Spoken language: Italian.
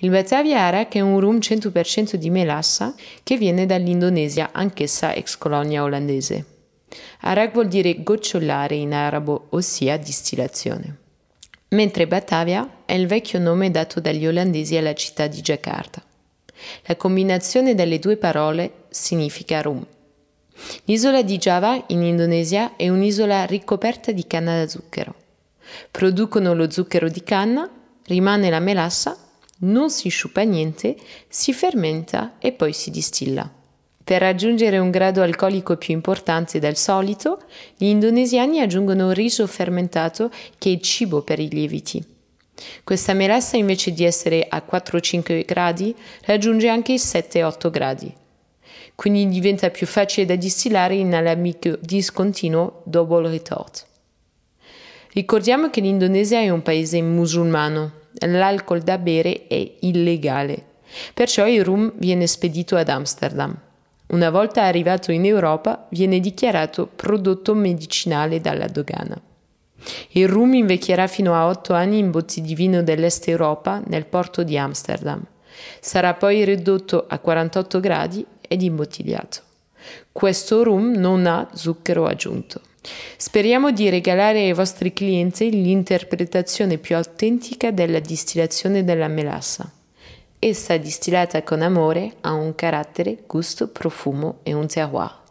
Il Batavia che è un rum 100% di melassa che viene dall'Indonesia, anch'essa ex colonia olandese. Arak vuol dire gocciolare in arabo, ossia distillazione. Mentre Batavia è il vecchio nome dato dagli olandesi alla città di Jakarta. La combinazione delle due parole significa rum. L'isola di Java in Indonesia è un'isola ricoperta di canna da zucchero. Producono lo zucchero di canna, rimane la melassa non si sciupa niente, si fermenta e poi si distilla. Per raggiungere un grado alcolico più importante del solito, gli indonesiani aggiungono riso fermentato che è cibo per i lieviti. Questa melassa invece di essere a 4-5 gradi raggiunge anche i 7-8 gradi, quindi diventa più facile da distillare in alamico discontinuo double retort. Ricordiamo che l'Indonesia è un paese musulmano, l'alcol da bere è illegale, perciò il rum viene spedito ad Amsterdam. Una volta arrivato in Europa viene dichiarato prodotto medicinale dalla dogana. Il rum invecchierà fino a 8 anni in botti di vino dell'Est Europa nel porto di Amsterdam. Sarà poi ridotto a 48 gradi ed imbottigliato. Questo rum non ha zucchero aggiunto. Speriamo di regalare ai vostri clienti l'interpretazione più autentica della distillazione della melassa. Essa distillata con amore ha un carattere, gusto, profumo e un terroir